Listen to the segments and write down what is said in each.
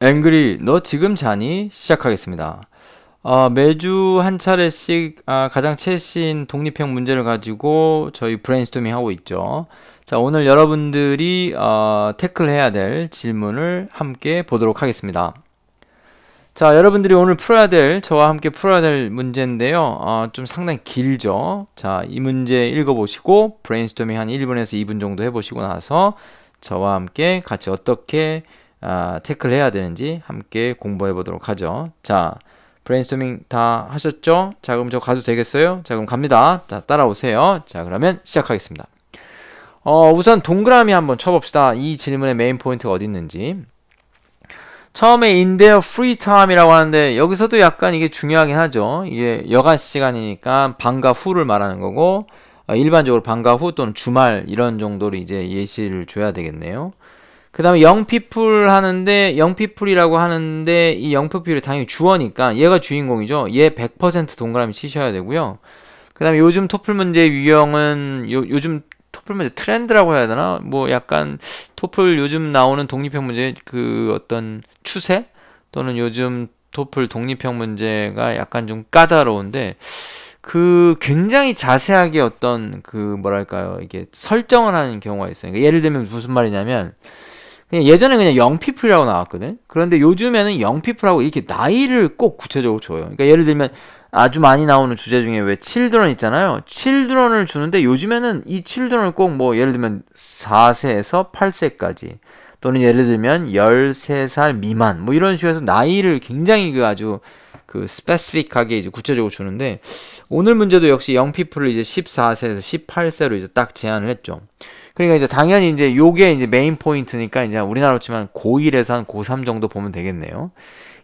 앵그리 너 지금 자니? 시작하겠습니다. 어, 매주 한 차례씩 아, 가장 최신 독립형 문제를 가지고 저희 브레인스토밍 하고 있죠. 자 오늘 여러분들이 어, 태클해야 될 질문을 함께 보도록 하겠습니다. 자 여러분들이 오늘 풀어야 될 저와 함께 풀어야 될 문제인데요. 어, 좀 상당히 길죠. 자 이 문제 읽어보시고 브레인스토밍 한 1분에서 2분 정도 해보시고 나서 저와 함께 같이 어떻게 아, 태클해야 되는지 함께 공부해 보도록 하죠. 자, 브레인스토밍 다 하셨죠? 자, 그럼 저 가도 되겠어요? 자, 그럼 갑니다. 자, 따라오세요. 자, 그러면 시작하겠습니다. 어, 우선 동그라미 한번 쳐봅시다. 이 질문의 메인 포인트가 어디 있는지. 처음에 in their free time이라고 하는데 여기서도 약간 이게 중요하긴 하죠. 이게 여가 시간이니까 방과 후를 말하는 거고 어, 일반적으로 방과 후 또는 주말 이런 정도로 이제 예시를 줘야 되겠네요. 그 다음에 영피플 하는데 영피플이라고 하는데 이 영피플이 당연히 주어니까 얘가 주인공이죠. 얘 100% 동그라미 치셔야 되고요. 그 다음에 요즘 토플 문제 유형은 요, 요즘 토플 문제 트렌드라고 해야 되나? 뭐 약간 토플 요즘 나오는 독립형 문제 그 어떤 추세 또는 요즘 토플 독립형 문제가 약간 좀 까다로운데 그 굉장히 자세하게 어떤 그 뭐랄까요 이게 설정을 하는 경우가 있어요. 그러니까 예를 들면 무슨 말이냐면 그냥 예전에 그냥 영피플이라고 나왔거든. 그런데 요즘에는 영피플하고 이렇게 나이를 꼭 구체적으로 줘요. 그러니까 예를 들면 아주 많이 나오는 주제 중에 왜 칠드런 있잖아요. 칠드런을 주는데 요즘에는 이 칠드런을 꼭 뭐 예를 들면 4세에서 8세까지 또는 예를 들면 13살 미만 뭐 이런 식으로 해서 나이를 굉장히 그 아주 그 스페시픽하게 이제 구체적으로 주는데 오늘 문제도 역시 영피플을 이제 14세에서 18세로 이제 딱 제한을 했죠. 그러니까 이제 당연히 이제 요게 이제 메인 포인트니까 이제 우리나라로 치면 고1에서 한 고3 정도 보면 되겠네요.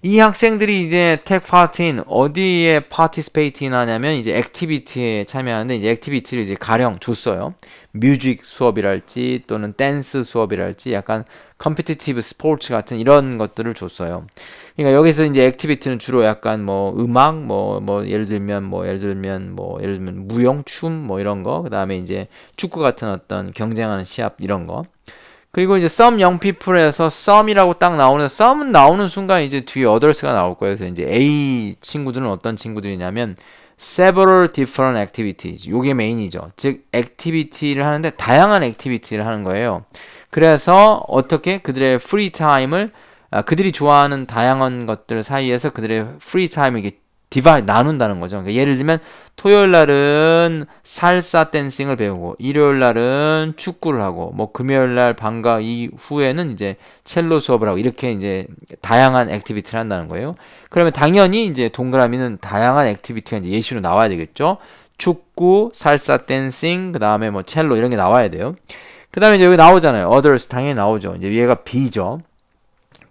이 학생들이 이제 텍 파티인 어디에 파티스페이팅 하냐면 이제 액티비티에 참여하는데 이제 액티비티를 이제 가령 줬어요. 뮤직 수업이랄지 또는 댄스 수업이랄지 약간 컴피티티브 스포츠 같은 이런 것들을 줬어요. 그러니까 여기서 이제 액티비티는 주로 약간 뭐 음악 뭐뭐 뭐 예를 들면 뭐 예를 들면 뭐 예를 들면 무용 춤 뭐 이런 거 그다음에 이제 축구 같은 어떤 경쟁하는 시합 이런 거. 그리고 이제 썸영피 e 에서썸이라고딱 나오는 썸은 나오는 순간 이제 뒤에 어덜스가 나올 거예요. 그래서 이제 A 친구들은 어떤 친구들이냐면 several different activities. 요게 메인이죠. 즉, activity를 하는데 다양한 activity를 하는 거예요. 그래서 어떻게 그들의 free time을 아, 그들이 좋아하는 다양한 것들 사이에서 그들의 free time을 이게 디바이 나눈다는 거죠. 그러니까 예를 들면 토요일 날은 살사 댄싱을 배우고 일요일 날은 축구를 하고 뭐 금요일 날 방과 이후에는 이제 첼로 수업을 하고 이렇게 이제 다양한 액티비티를 한다는 거예요. 그러면 당연히 이제 동그라미는 다양한 액티비티가 이제 예시로 나와야 되겠죠. 축구, 살사 댄싱, 그다음에 뭐 첼로 이런 게 나와야 돼요. 그다음에 이제 여기 나오잖아요. others 당연히 나오죠. 이제 얘가 B죠.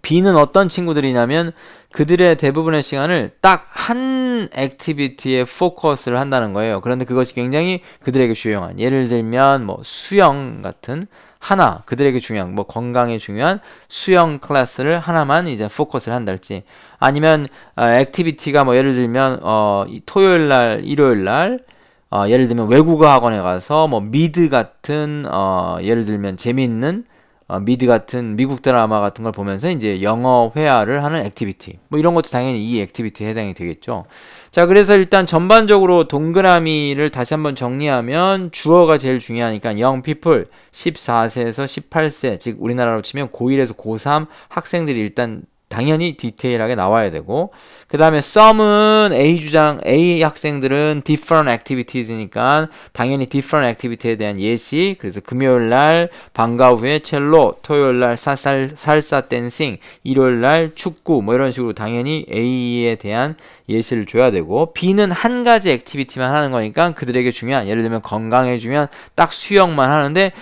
B는 어떤 친구들이냐면 그들의 대부분의 시간을 딱 한 액티비티에 포커스를 한다는 거예요. 그런데 그것이 굉장히 그들에게 중요한 예를 들면 뭐 수영 같은 하나 그들에게 중요한 뭐 건강에 중요한 수영 클래스를 하나만 이제 포커스를 한달지 아니면 어, 액티비티가 뭐 예를 들면 어 토요일 날 일요일 날 어, 예를 들면 외국어 학원에 가서 뭐 미드 같은 어 예를 들면 재미있는 어, 미드 같은 미국 드라마 같은 걸 보면서 이제 영어 회화를 하는 액티비티 뭐 이런 것도 당연히 이 액티비티에 해당이 되겠죠. 자 그래서 일단 전반적으로 동그라미를 다시 한번 정리하면 주어가 제일 중요하니까 young people 14세에서 18세 즉 우리나라로 치면 고1에서 고3 학생들이 일단 당연히 디테일하게 나와야 되고 그 다음에 some은 A 주장 A 학생들은 different activities니까 당연히 different activity에 대한 예시 그래서 금요일 날 방과 후에 첼로 토요일 날 살살 살사 댄싱 일요일 날 축구 뭐 이런 식으로 당연히 A에 대한 예시를 줘야 되고 B는 한 가지 액티비티만 하는 거니까 그들에게 중요한 예를 들면 건강에 주면 딱 수영만 하는데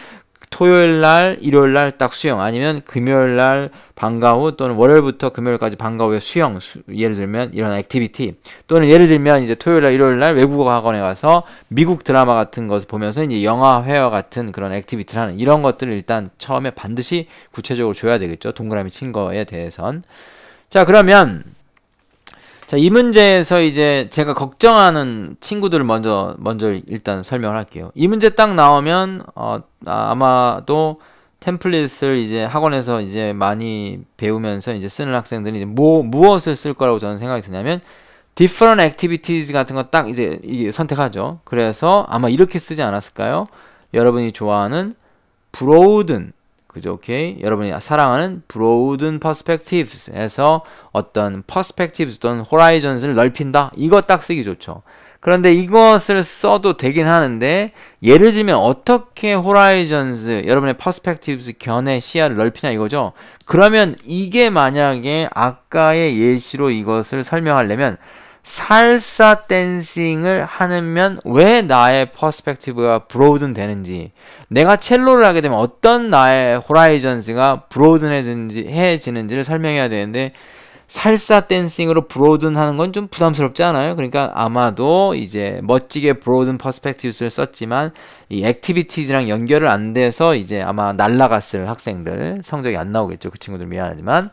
토요일 날, 일요일 날 딱 수영 아니면 금요일 날 방과 후 또는 월요일부터 금요일까지 방과 후에 수영 수, 예를 들면 이런 액티비티 또는 예를 들면 이제 토요일 날, 일요일 날 외국어 학원에 가서 미국 드라마 같은 것을 보면서 이제 영화 회화 같은 그런 액티비티를 하는 이런 것들을 일단 처음에 반드시 구체적으로 줘야 되겠죠. 동그라미 친 거에 대해선. 자, 그러면 자, 이 문제에서 이제 제가 걱정하는 친구들을 먼저, 먼저 일단 설명을 할게요. 이 문제 딱 나오면, 어, 아, 아마도 템플릿을 이제 학원에서 이제 많이 배우면서 이제 쓰는 학생들이 이제 뭐, 무엇을 쓸 거라고 저는 생각이 드냐면, different activities 같은 거 딱 이제 이게 선택하죠. 그래서 아마 이렇게 쓰지 않았을까요? 여러분이 좋아하는 broaden 그죠? 오케이. 여러분이 사랑하는 broaden perspectives에서 어떤 perspectives 또는 horizons를 넓힌다. 이거 딱 쓰기 좋죠. 그런데 이것을 써도 되긴 하는데 예를 들면 어떻게 horizons 여러분의 perspectives 견해 시야를 넓히냐 이거죠. 그러면 이게 만약에 아까의 예시로 이것을 설명하려면 살사 댄싱을 하면 왜 나의 퍼스펙티브가 브로든 되는지 내가 첼로를 하게 되면 어떤 나의 호라이즌스가 브로든해지는지 해지는지를 설명해야 되는데 살사 댄싱으로 브로든 하는 건 좀 부담스럽지 않아요? 그러니까 아마도 이제 멋지게 브로든 퍼스펙티브스를 썼지만 이 액티비티즈랑 연결을 안 돼서 이제 아마 날라갔을 학생들 성적이 안 나오겠죠. 그 친구들 미안하지만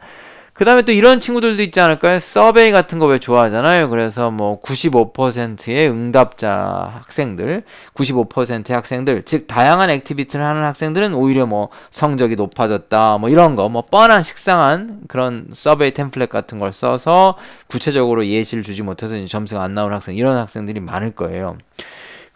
그 다음에 또 이런 친구들도 있지 않을까요? 서베이 같은 거 왜 좋아하잖아요. 그래서 뭐 95%의 응답자 학생들, 95%의 학생들, 즉 다양한 액티비티를 하는 학생들은 오히려 뭐 성적이 높아졌다, 뭐 이런 거, 뭐 뻔한 식상한 그런 서베이 템플릿 같은 걸 써서 구체적으로 예시를 주지 못해서 점수가 안 나오는 학생, 이런 학생들이 많을 거예요.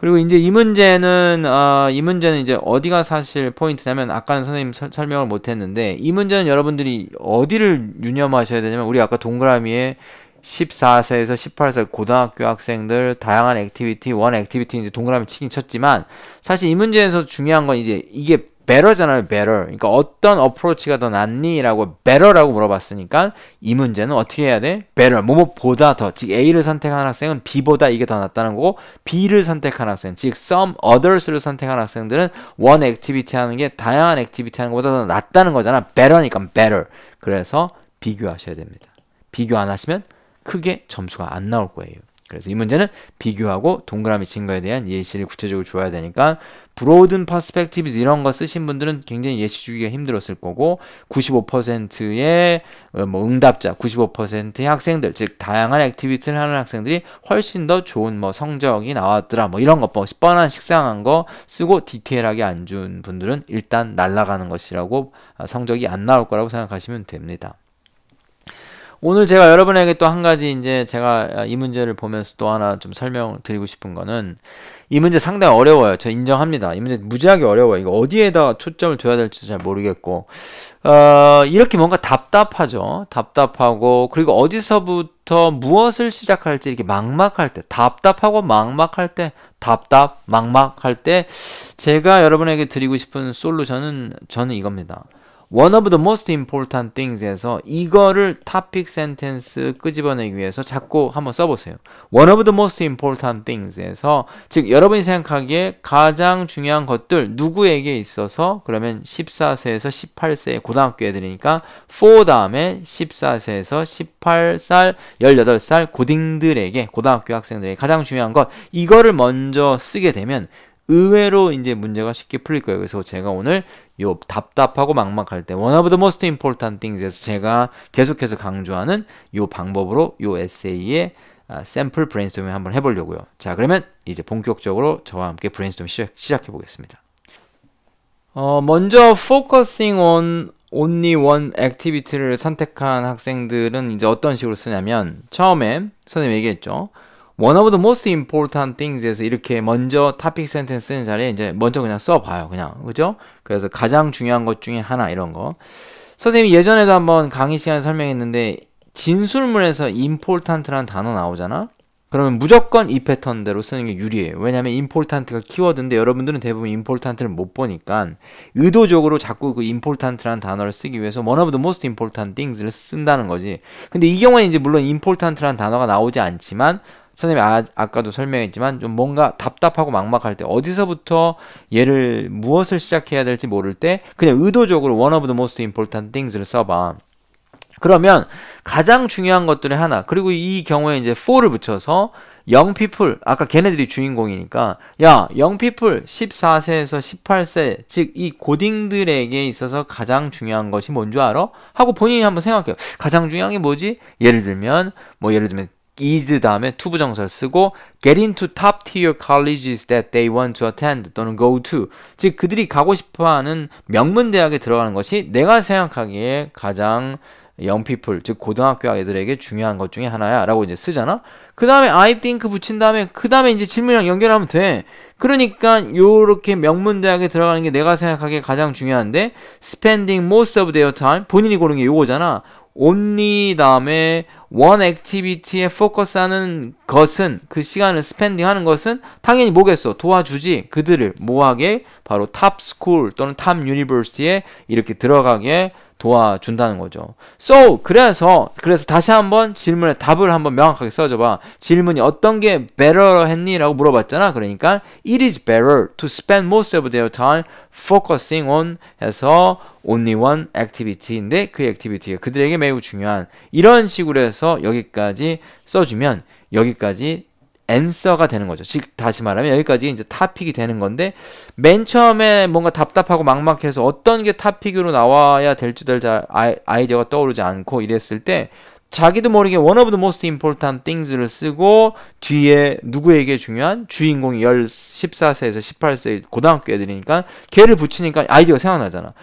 그리고 이제 이 문제는 어, 이 문제는 이제 어디가 사실 포인트냐면 아까는 선생님 서, 설명을 못했는데 이 문제는 여러분들이 어디를 유념하셔야 되냐면 우리 아까 동그라미에 14세에서 18세 고등학교 학생들 다양한 액티비티 원 액티비티 이제 동그라미 치긴 쳤지만 사실 이 문제에서 중요한 건 이제 이게 better잖아요, better. 그러니까 어떤 어프로치가 더 낫니라고 better라고 물어봤으니까 이 문제는 어떻게 해야 돼? better, 뭐뭐보다 더. 즉 A를 선택한 학생은 B보다 이게 더 낫다는 거고 B를 선택한 학생, 즉 some others를 선택한 학생들은 one activity 하는 게 다양한 액티비티 하는 것보다 더 낫다는 거잖아. better니까 better. 그래서 비교하셔야 됩니다. 비교 안 하시면 크게 점수가 안 나올 거예요. 그래서 이 문제는 비교하고 동그라미 친 거에 대한 예시를 구체적으로 줘야 되니까 브로든 퍼스펙티브즈 이런 거 쓰신 분들은 굉장히 예시 주기가 힘들었을 거고 95%의 어, 뭐 응답자, 95%의 학생들, 즉 다양한 액티비티를 하는 학생들이 훨씬 더 좋은 뭐 성적이 나왔더라 뭐 이런 것뭐 뻔한 식상한 거 쓰고 디테일하게 안 준 분들은 일단 날라가는 것이라고 아, 성적이 안 나올 거라고 생각하시면 됩니다. 오늘 제가 여러분에게 또 한 가지 이제 제가 이 문제를 보면서 또 하나 좀 설명드리고 싶은 거는 이 문제 상당히 어려워요. 저 인정합니다. 이 문제 무지하게 어려워요. 이거 어디에다 초점을 둬야 될지 잘 모르겠고 어, 이렇게 뭔가 답답하죠. 답답하고 그리고 어디서부터 무엇을 시작할지 이렇게 막막할 때 답답하고 막막할 때 답답 막막할 때 제가 여러분에게 드리고 싶은 솔루션은 저는 이겁니다. One of the most important things에서 이거를 topic sentence 끄집어내기 위해서 자꾸 한번 써보세요. One of the most important things에서 즉 여러분이 생각하기에 가장 중요한 것들 누구에게 있어서 그러면 14세에서 18세 고등학교 애들이니까 for 다음에 14세에서 18살, 18살 고딩들에게 고등학교 학생들에게 가장 중요한 것 이거를 먼저 쓰게 되면 의외로 이제 문제가 쉽게 풀릴 거예요. 그래서 제가 오늘 요 답답하고 막막할 때 one of the most important things에서 제가 계속해서 강조하는 요 방법으로 요 에세이의 샘플 브레인스토밍 한번 해보려고요. 자 그러면 이제 본격적으로 저와 함께 브레인스토밍 시작, 해 보겠습니다. 어, 먼저 focusing on only one activity를 선택한 학생들은 이제 어떤 식으로 쓰냐면 처음에 선생님 얘기했죠. one of the most important things에서 이렇게 먼저 topic sentence 쓰는 자리에 이제 먼저 그냥 써봐요. 그냥. 그죠? 그래서 가장 중요한 것 중에 하나 이런 거. 선생님이 예전에도 한번 강의 시간에 설명했는데 진술문에서 important라는 단어 나오잖아? 그러면 무조건 이 패턴대로 쓰는 게 유리해요. 왜냐면 하 important가 키워드인데 여러분들은 대부분 important를 못 보니까 의도적으로 자꾸 그 important라는 단어를 쓰기 위해서 one of the most important things를 쓴다는 거지. 근데 이 경우에 이제 물론 important라는 단어가 나오지 않지만 선생님이 아, 아까도 설명했지만 좀 뭔가 답답하고 막막할 때 어디서부터 얘를 무엇을 시작해야 될지 모를 때 그냥 의도적으로 one of the most important things를 써봐. 그러면 가장 중요한 것들의 하나 그리고 이 경우에 이제 for를 붙여서 영 피플 아까 걔네들이 주인공이니까 야영 피플 14세에서 18세 즉 이 고딩들에게 있어서 가장 중요한 것이 뭔 줄 알아? 하고 본인이 한번 생각해요. 가장 중요한 게 뭐지? 예를 들면 뭐 예를 들면 is 다음에 to 부정사를 쓰고 get into top tier colleges that they want to attend 또는 go to 즉 그들이 가고 싶어하는 명문 대학에 들어가는 것이 내가 생각하기에 가장 영피플 즉 고등학교 아이들에게 중요한 것 중에 하나야라고 이제 쓰잖아. 그 다음에 I think 붙인 다음에 그 다음에 이제 질문이랑 연결하면 돼. 그러니까 요렇게 명문 대학에 들어가는 게 내가 생각하기에 가장 중요한데 spending most of their time 본인이 고른 게 요거잖아. only 다음에 one activity에 포커스하는 것은 그 시간을 스펜딩하는 것은 당연히 뭐겠어 도와주지 그들을 뭐하게 바로 탑 스쿨 또는 탑 유니버시티에 이렇게 들어가게 도와준다는 거죠. So 그래서 그래서 다시 한번 질문에 답을 한번 명확하게 써줘 봐. 질문이 어떤 게 b e t t e r 했니라고 물어봤잖아. 그러니까 it is better to spend most of their time focusing on 해서 only one activity인데 그 activity가 그들에게 매우 중요한 이런 식으로 해서 여기까지 써주면 여기까지 앤서가 되는 거죠. 즉 다시 말하면 여기까지 이제 탑픽이 되는 건데 맨 처음에 뭔가 답답하고 막막해서 어떤 게 탑픽으로 나와야 될지를 잘 아이디어가 떠오르지 않고 이랬을 때 자기도 모르게 one of the most important things를 쓰고 뒤에 누구에게 중요한 주인공이 1 14세에서 18세 고등학교 애들이니까 걔를 붙이니까 아이디어 가 생각나잖아.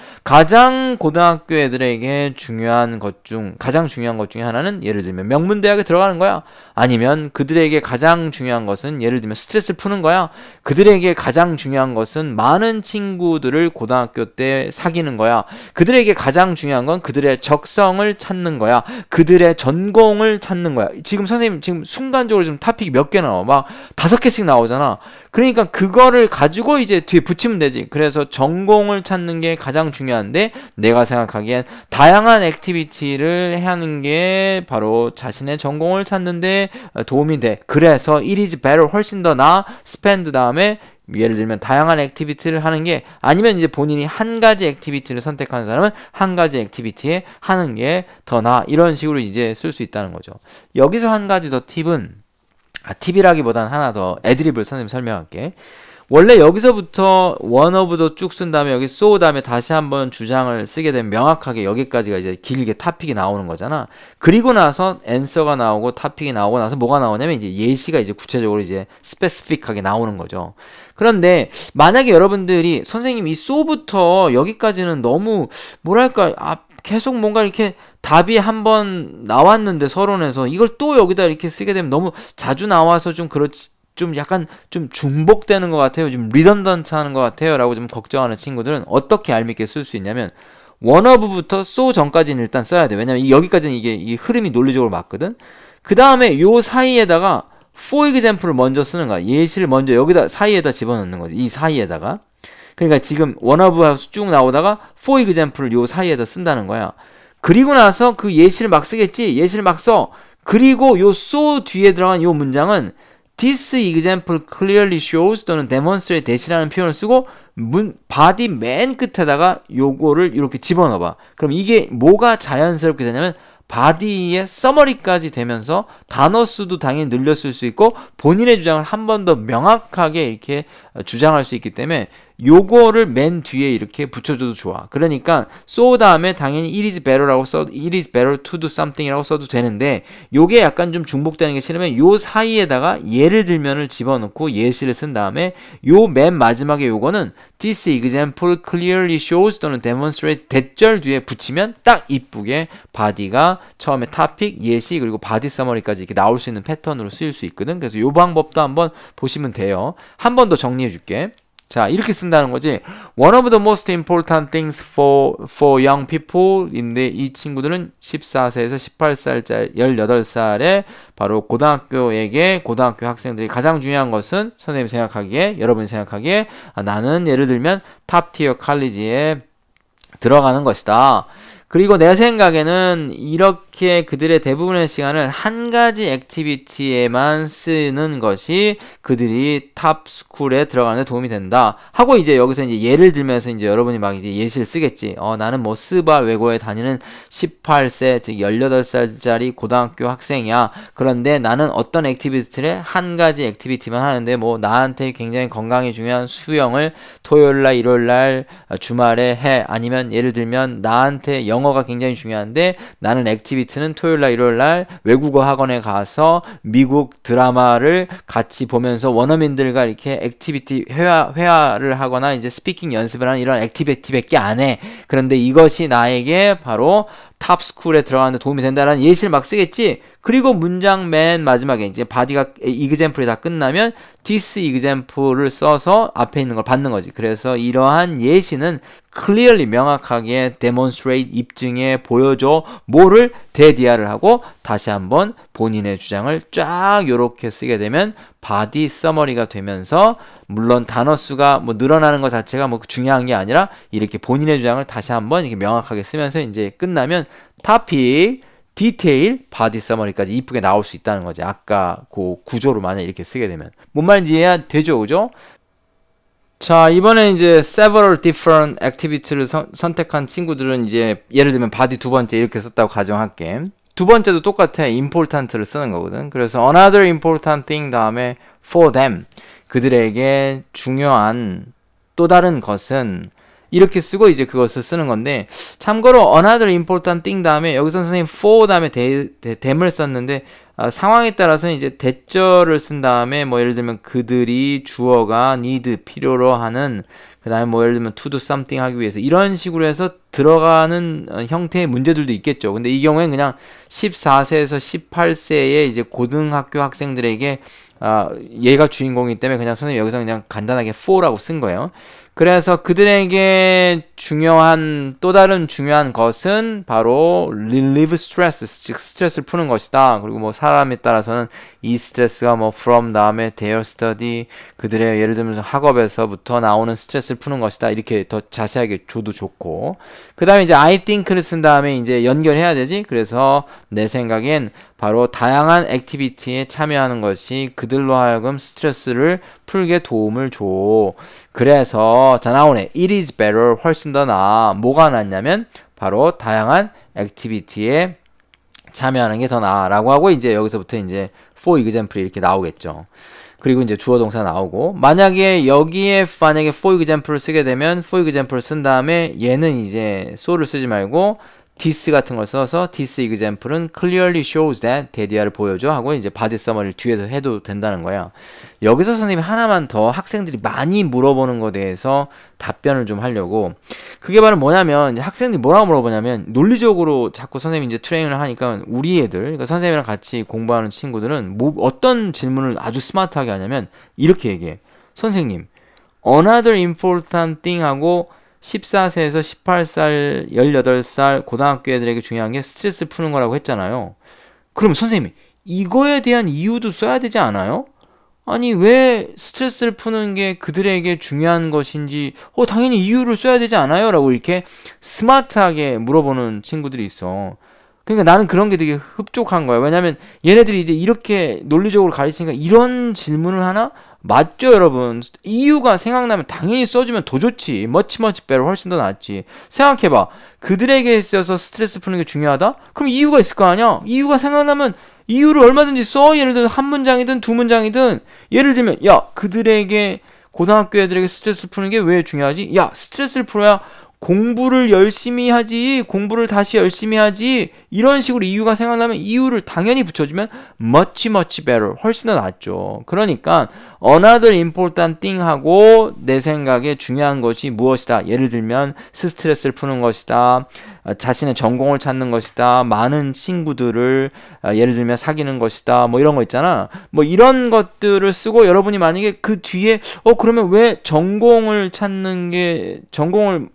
가장 고등학교 애들에게 중요한 것 중 가장 중요한 것 중에 하나는 예를 들면 명문대학에 들어가는 거야. 아니면 그들에게 가장 중요한 것은 예를 들면 스트레스를 푸는 거야. 그들에게 가장 중요한 것은 많은 친구들을 고등학교 때 사귀는 거야. 그들에게 가장 중요한 건 그들의 적성을 찾는 거야. 그들의 전공을 찾는 거야. 지금 선생님 지금 순간적으로 지금 타픽이 몇 개 나와. 막 다섯 개씩 나오잖아. 그러니까 그거를 가지고 이제 뒤에 붙이면 되지. 그래서 전공을 찾는 게 가장 중요한데 내가 생각하기엔 다양한 액티비티를 하는 게 바로 자신의 전공을 찾는데 도움이 돼. 그래서 it is better 훨씬 더 나아 spend 다음에 예를 들면 다양한 액티비티를 하는 게 아니면 이제 본인이 한 가지 액티비티를 선택하는 사람은 한 가지 액티비티에 하는 게 더 나아 이런 식으로 이제 쓸 수 있다는 거죠. 여기서 한 가지 더 팁은 아, 팁이라기보단 하나 더 애드립을 선생님 설명할게. 원래 여기서부터 원어브도 쭉 쓴 다음에 여기 쏘 다음에 다시 한번 주장을 쓰게 되면 명확하게 여기까지가 이제 길게 탑픽이 나오는 거잖아. 그리고 나서 앤서가 나오고 탑픽이 나오고 나서 뭐가 나오냐면 이제 예시가 이제 구체적으로 이제 스페시픽하게 나오는 거죠. 그런데 만약에 여러분들이 선생님 이 쏘부터 여기까지는 너무 뭐랄까 앞 아, 계속 뭔가 이렇게 답이 한 번 나왔는데 서론에서 이걸 또 여기다 이렇게 쓰게 되면 너무 자주 나와서 좀 그렇지 좀 약간 좀 중복되는 것 같아요. 좀 리던던트 하는 것 같아요. 라고 좀 걱정하는 친구들은 어떻게 알밉게쓸 수 있냐면 원어브부터 소 전까지는 일단 써야 돼. 왜냐면 여기까지는 이게 이 흐름이 논리적으로 맞거든. 그 다음에 요 사이에다가 for example를 먼저 쓰는 거야. 예시를 먼저 여기다 사이에다 집어넣는 거지. 이 사이에다가. 그러니까 지금 원어브 하우쭉 나오다가 for example 요 사이에다 쓴다는 거야. 그리고 나서 그 예시를 막 쓰겠지. 예시를 막 써. 그리고 요 so 뒤에 들어간 요 문장은 this example clearly shows 또는 demonstrate 대신하는 표현을 쓰고 문 바디 맨 끝에다가 요거를 이렇게 집어넣어 봐. 그럼 이게 뭐가 자연스럽게 되냐면 바디의 서머리까지 되면서 단어 수도 당연히 늘렸을 수 있고 본인의 주장을 한 번 더 명확하게 이렇게 주장할 수 있기 때문에 요거를 맨 뒤에 이렇게 붙여줘도 좋아. 그러니까 so 다음에 당연히 it is better라고 써 it is better to do something이라고 써도 되는데 요게 약간 좀 중복되는 게 싫으면 요 사이에다가 예를 들면을 집어넣고 예시를 쓴 다음에 요 맨 마지막에 요거는 this example clearly shows 또는 demonstrate 대절 뒤에 붙이면 딱 이쁘게 바디가 처음에 topic, 예시 그리고 바디 서머리까지 이렇게 나올 수 있는 패턴으로 쓰일 수 있거든. 그래서 요 방법도 한번 보시면 돼요. 한 번 더 정리해 줄게. 자, 이렇게 쓴다는 거지. One of the most important things for, for young people. 인데 이 친구들은 14세에서 18살짜리, 18살에 바로 고등학교에게, 고등학교 학생들이 가장 중요한 것은 선생님 생각하기에, 여러분 생각하기에, 아, 나는 예를 들면 탑티어 칼리지에 들어가는 것이다. 그리고 내 생각에는 이렇게 특히 그들의 대부분의 시간을 한 가지 액티비티에만 쓰는 것이 그들이 탑스쿨에 들어가는 데 도움이 된다. 하고 이제 여기서 이제 예를 들면서 이제 여러분이 막 이제 예시를 쓰겠지. 어, 나는 뭐 스바 외고에 다니는 18세, 즉 18살짜리 고등학교 학생이야. 그런데 나는 어떤 액티비티를 한 가지 액티비티만 하는데 뭐 나한테 굉장히 건강에 중요한 수영을 토요일 날, 일요일 날, 주말에 해. 아니면 예를 들면 나한테 영어가 굉장히 중요한데 나는 액티비티 데이트는 토요일 날, 일요일 날 외국어 학원에 가서 미국 드라마를 같이 보면서 원어민들과 이렇게 액티비티 회화 회화를 하거나 이제 스피킹 연습을 하는 이런 액티비티밖에 안 해. 그런데 이것이 나에게 바로 탑스쿨에 들어가는데 도움이 된다라는 예시를 막 쓰겠지. 그리고 문장 맨 마지막에 이제 바디가 이그젠플이 다 끝나면 디스 이그 e x a 을 써서 앞에 있는 걸 받는 거지. 그래서 이러한 예시는 클리얼리 명확하게 데몬스 o n s t 입증해 보여줘 뭐를 대디아를 하고 다시 한번 본인의 주장을 쫙이렇게 쓰게 되면 바디 서머리가 되면서 물론 단어 수가 뭐 늘어나는 것 자체가 뭐 중요한 게 아니라 이렇게 본인의 주장을 다시 한번 이렇게 명확하게 쓰면서 이제 끝나면 topic 디테일 바디 서머리까지 이쁘게 나올 수 있다는 거지. 아까 그 구조로 만약 이렇게 쓰게 되면 뭔 말인지 이해가 되죠, 그죠? 자, 이번에 이제 several different activity를 선, 택한 친구들은 이제 예를 들면 바디 두 번째 이렇게 썼다고 가정할게. 두 번째도 똑같아. important를 쓰는 거거든. 그래서 another important thing 다음에 for them. 그들에게 중요한 또 다른 것은 이렇게 쓰고 이제 그것을 쓰는 건데 참고로 another important thing 다음에 여기서 선생님 for 다음에 them을 썼는데 아, 상황에 따라서 이제 대절을 쓴 다음에 뭐 예를 들면 그들이 주어가 need 필요로 하는 그다음에 뭐 예를 들면 to do something 하기 위해서 이런 식으로 해서 들어가는 어, 형태의 문제들도 있겠죠. 근데 이경우에는 그냥 14세에서 18세의 이제 고등학교 학생들에게 아, 얘가 주인공이기 때문에 그냥 선생님 여기서 그냥 간단하게 for라고 쓴 거예요. 그래서 그들에게 중요한 또 다른 중요한 것은 바로 relieve stress 즉 스트레스를 푸는 것이다. 그리고 뭐 사람에 따라서는 이 스트레스가 뭐 from 다음에 their study 그들의 예를 들면 학업에서부터 나오는 스트레스를 푸는 것이다. 이렇게 더 자세하게 줘도 좋고 그 다음에 이제 I think를 쓴 다음에 이제 연결해야 되지. 그래서 내 생각엔 바로 다양한 액티비티에 참여하는 것이 그들로 하여금 스트레스를 풀게 도움을 줘. 그래서 자 나오네. It is better 훨씬 더 나아. 뭐가 낫냐면 바로 다양한 액티비티에 참여하는 게 더 나아라고 하고 이제 여기서부터 이제 for example 이렇게 나오겠죠. 그리고 이제 주어 동사 나오고 만약에 여기에 만약에 for example를 쓰게 되면 for example를 쓴 다음에 얘는 이제 so를 쓰지 말고 this 같은 걸 써서 this example은 clearly shows that 데디아를 보여줘 하고 이제 바디 서머를 뒤에서 해도 된다는 거예요. 여기서 선생님이 하나만 더 학생들이 많이 물어보는 것에 대해서 답변을 좀 하려고 그게 바로 뭐냐면 학생들이 뭐라고 물어보냐면 논리적으로 자꾸 선생님이 이제 트레이닝을 하니까 우리 애들 그러니까 선생님이랑 같이 공부하는 친구들은 뭐 어떤 질문을 아주 스마트하게 하냐면 이렇게 얘기해. 선생님 another important thing 하고 14세에서 18살, 18살 고등학교 애들에게 중요한 게 스트레스 푸는 거라고 했잖아요. 그럼 선생님이 이거에 대한 이유도 써야 되지 않아요? 아니 왜 스트레스를 푸는 게 그들에게 중요한 것인지 어 당연히 이유를 써야 되지 않아요? 라고 이렇게 스마트하게 물어보는 친구들이 있어. 그러니까 나는 그런 게 되게 흡족한 거야. 왜냐면 얘네들이 이제 이렇게 논리적으로 가르치니까 이런 질문을 하나? 맞죠, 여러분? 이유가 생각나면 당연히 써주면 더 좋지. 머치 머치 배로 훨씬 더 낫지. 생각해봐. 그들에게 있어서 스트레스 푸는 게 중요하다? 그럼 이유가 있을 거 아니야? 이유가 생각나면 이유를 얼마든지 써. 예를 들어 한 문장이든 두 문장이든 예를 들면 야 그들에게 고등학교 애들에게 스트레스 푸는 게 왜 중요하지? 야 스트레스를 풀어야 공부를 열심히 하지, 공부를 다시 열심히 하지, 이런 식으로 이유가 생각나면 이유를 당연히 붙여주면 much, much better. 훨씬 더 낫죠. 그러니까, another important thing 하고, 내 생각에 중요한 것이 무엇이다. 예를 들면, 스트레스를 푸는 것이다. 아, 자신의 전공을 찾는 것이다. 많은 친구들을, 아, 예를 들면 사귀는 것이다. 뭐 이런 거 있잖아. 뭐 이런 것들을 쓰고, 여러분이 만약에 그 뒤에, 어, 그러면 왜 전공을 찾는 게, 전공을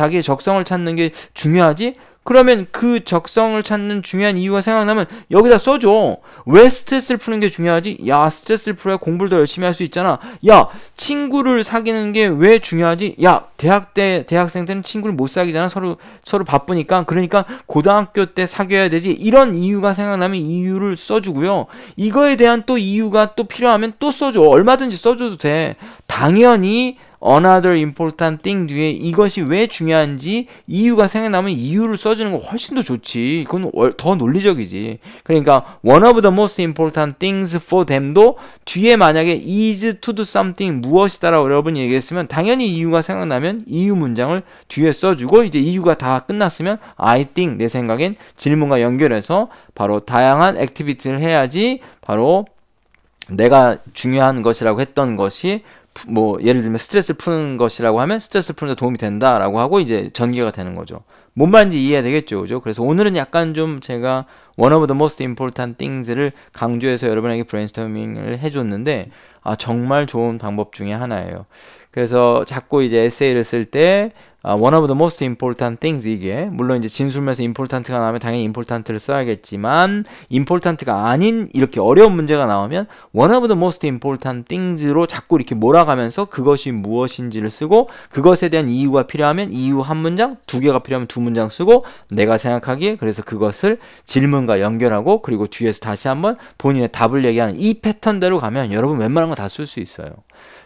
자기의 적성을 찾는 게 중요하지? 그러면 그 적성을 찾는 중요한 이유가 생각나면 여기다 써줘. 왜 스트레스를 푸는 게 중요하지? 야, 스트레스를 풀어야 공부를 더 열심히 할 수 있잖아. 야, 친구를 사귀는 게 왜 중요하지? 야, 대학 때, 대학생 때는 친구를 못 사귀잖아. 서로, 서로 바쁘니까. 그러니까 고등학교 때 사귀어야 되지. 이런 이유가 생각나면 이유를 써주고요. 이거에 대한 또 이유가 또 필요하면 또 써줘. 얼마든지 써줘도 돼. 당연히 another important thing 뒤에 이것이 왜 중요한지 이유가 생각나면 이유를 써주는 거 훨씬 더 좋지. 그건 더 논리적이지. 그러니까 one of the most important things for them도 뒤에 만약에 is to do something 무엇이다라고 여러분이 얘기했으면 당연히 이유가 생각나면 이유 문장을 뒤에 써주고 이제 이유가 다 끝났으면 I think 내 생각엔 질문과 연결해서 바로 다양한 액티비티를 해야지 바로 내가 중요한 것이라고 했던 것이 뭐 예를 들면 스트레스를 푸는 것이라고 하면 스트레스를 푸는 데 도움이 된다라고 하고 이제 전개가 되는 거죠. 뭔 말인지 이해가 되겠죠. 그죠? 그래서 오늘은 약간 좀 제가 one of the most important things를 강조해서 여러분에게 브레인스토밍을 해줬는데 아 정말 좋은 방법 중에 하나예요. 그래서 자꾸 이제 에세이를 쓸때 아, one of the most important things 이게 물론 이제 진술면서 important가 나오면 당연히 important를 써야겠지만 important가 아닌 이렇게 어려운 문제가 나오면 one of the most important things로 자꾸 이렇게 몰아가면서 그것이 무엇인지를 쓰고 그것에 대한 이유가 필요하면 이유 한 문장 두 개가 필요하면 두 문장 쓰고 내가 생각하기에 그래서 그것을 질문과 연결하고 그리고 뒤에서 다시 한번 본인의 답을 얘기하는 이 패턴대로 가면 여러분 웬만한 거 다 쓸 수 있어요.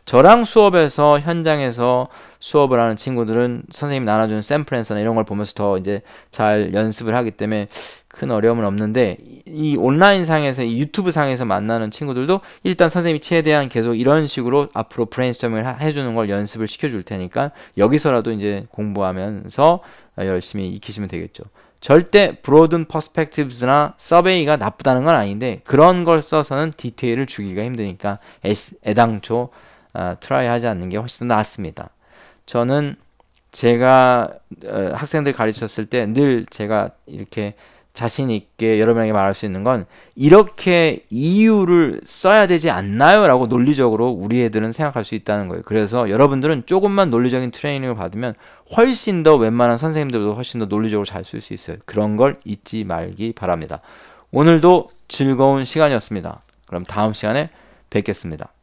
저랑 수업에서 현장에서 수업을 하는 친구들은 선생님 나눠준 샘플 앤서나 이런 걸 보면서 더 이제 잘 연습을 하기 때문에 큰 어려움은 없는데 이 온라인 상에서 유튜브 상에서 만나는 친구들도 일단 선생님이 최대한 계속 이런 식으로 앞으로 브레인스토밍을 해주는 걸 연습을 시켜줄 테니까 여기서라도 이제 공부하면서 열심히 익히시면 되겠죠. 절대 브로든 퍼스펙티브스나 서베이가 나쁘다는 건 아닌데 그런 걸 써서는 디테일을 주기가 힘드니까 애당초 아, 트라이 하지 않는 게 훨씬 더 낫습니다. 저는 제가 어, 학생들 가르쳤을 때 늘 제가 이렇게 자신 있게 여러분에게 말할 수 있는 건 이렇게 이유를 써야 되지 않나요라고 논리적으로 우리 애들은 생각할 수 있다는 거예요. 그래서 여러분들은 조금만 논리적인 트레이닝을 받으면 훨씬 더 웬만한 선생님들도 훨씬 더 논리적으로 잘 쓸 수 있어요. 그런 걸 잊지 말기 바랍니다. 오늘도 즐거운 시간이었습니다. 그럼 다음 시간에 뵙겠습니다.